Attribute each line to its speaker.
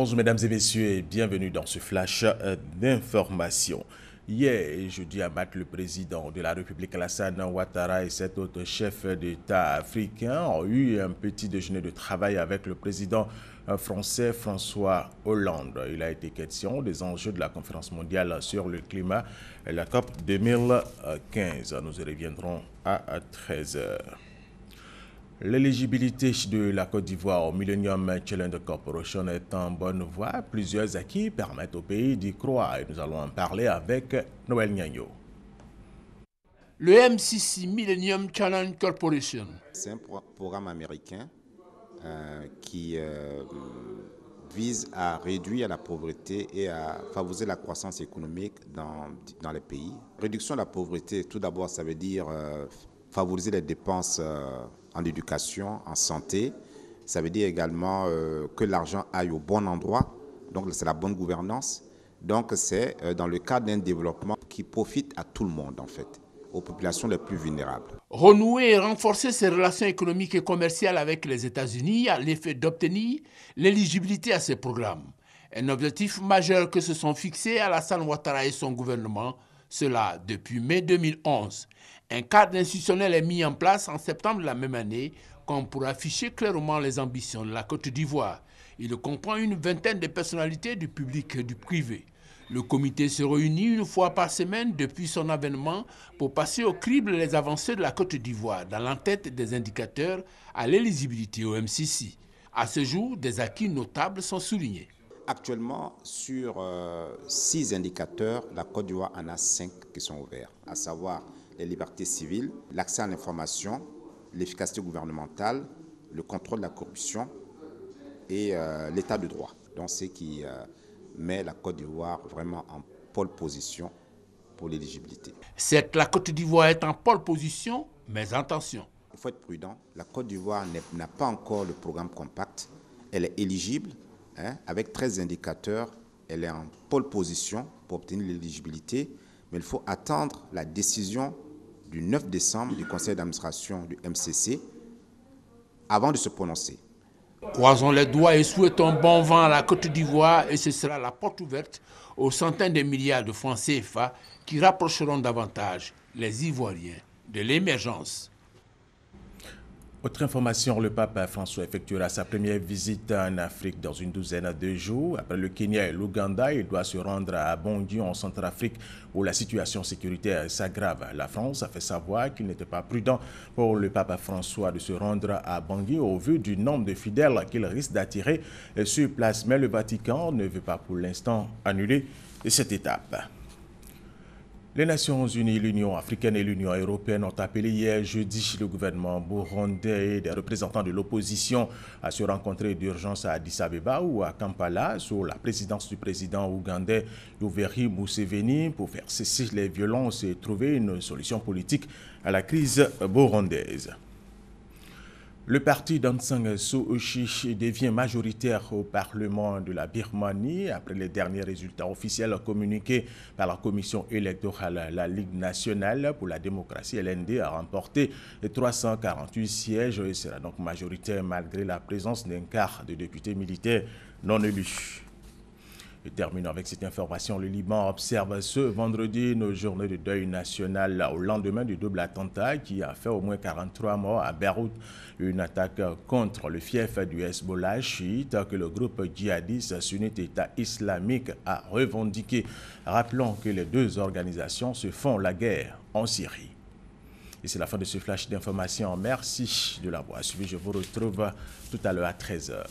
Speaker 1: Bonjour mesdames et messieurs bienvenue dans ce flash euh, d'information. Hier, et jeudi à le président de la République Alassane Ouattara et cet autres chef d'État africain ont eu un petit déjeuner de travail avec le président euh, français François Hollande. Il a été question des enjeux de la conférence mondiale sur le climat, la COP 2015. Nous y reviendrons à 13 h L'éligibilité de la Côte d'Ivoire au Millennium Challenge Corporation est en bonne voie. Plusieurs acquis permettent au pays d'y croire et nous allons en parler avec Noël Nyanyo. Le MCC Millennium Challenge Corporation. C'est
Speaker 2: un programme américain euh, qui euh, vise à réduire la pauvreté et à favoriser la croissance économique dans, dans les pays. Réduction de la pauvreté, tout d'abord, ça veut dire euh, favoriser les dépenses en éducation, en santé. Ça veut dire également euh, que l'argent aille au bon endroit. Donc, c'est la bonne gouvernance. Donc, c'est euh, dans le cadre d'un développement qui profite
Speaker 3: à tout le monde, en fait, aux populations les plus vulnérables. Renouer et renforcer ses relations économiques et commerciales avec les États-Unis à l'effet d'obtenir l'éligibilité à ces programmes. Un objectif majeur que se sont fixés Alassane Ouattara et son gouvernement cela depuis mai 2011. Un cadre institutionnel est mis en place en septembre de la même année comme pour afficher clairement les ambitions de la Côte d'Ivoire. Il comprend une vingtaine de personnalités du public et du privé. Le comité se réunit une fois par semaine depuis son avènement pour passer au crible les avancées de la Côte d'Ivoire dans l'entête des indicateurs à l'éligibilité au MCC. À ce jour, des acquis notables sont soulignés
Speaker 2: actuellement, sur euh, six indicateurs, la Côte d'Ivoire en a cinq qui sont ouverts, à savoir les libertés civiles, l'accès à l'information, l'efficacité gouvernementale, le contrôle de la corruption et euh, l'état de droit. Donc, ce qui euh, met la Côte d'Ivoire vraiment en pole position pour l'éligibilité. C'est la Côte d'Ivoire est en pole position, mais attention. Il faut être prudent. La Côte d'Ivoire n'a pas encore le programme compact. Elle est éligible, Hein, avec 13 indicateurs, elle est en pole position pour obtenir l'éligibilité, mais il faut attendre la décision du 9 décembre du conseil d'administration du MCC
Speaker 3: avant de se prononcer. Croisons les doigts et souhaitons bon vent à la Côte d'Ivoire et ce sera la porte ouverte aux centaines de milliards de francs CFA qui rapprocheront davantage les Ivoiriens de l'émergence.
Speaker 1: Autre information, le pape François effectuera sa première visite en Afrique dans une douzaine de jours. Après le Kenya et l'Ouganda, il doit se rendre à Bangui en Centrafrique où la situation sécuritaire s'aggrave. La France a fait savoir qu'il n'était pas prudent pour le pape François de se rendre à Bangui au vu du nombre de fidèles qu'il risque d'attirer sur place. Mais le Vatican ne veut pas pour l'instant annuler cette étape. Les Nations Unies, l'Union africaine et l'Union européenne ont appelé hier jeudi le gouvernement burundais et des représentants de l'opposition à se rencontrer d'urgence à Addis Abeba ou à Kampala sous la présidence du président ougandais Yoweri Museveni pour faire cesser les violences et trouver une solution politique à la crise burundaise. Le parti d'Ansang Suu Kyi devient majoritaire au Parlement de la Birmanie après les derniers résultats officiels communiqués par la Commission électorale. La Ligue nationale pour la démocratie LND a remporté les 348 sièges et sera donc majoritaire malgré la présence d'un quart de députés militaires non élus. Et terminons avec cette information. Le Liban observe ce vendredi nos journées de deuil national au lendemain du double attentat qui a fait au moins 43 morts à Beyrouth. Une attaque contre le fief du Hezbollah chiite que le groupe djihadiste sunnite État islamique a revendiqué. Rappelons que les deux organisations se font la guerre en Syrie. Et c'est la fin de ce flash d'information. Merci de l'avoir suivi. Je vous retrouve tout à l'heure à 13h.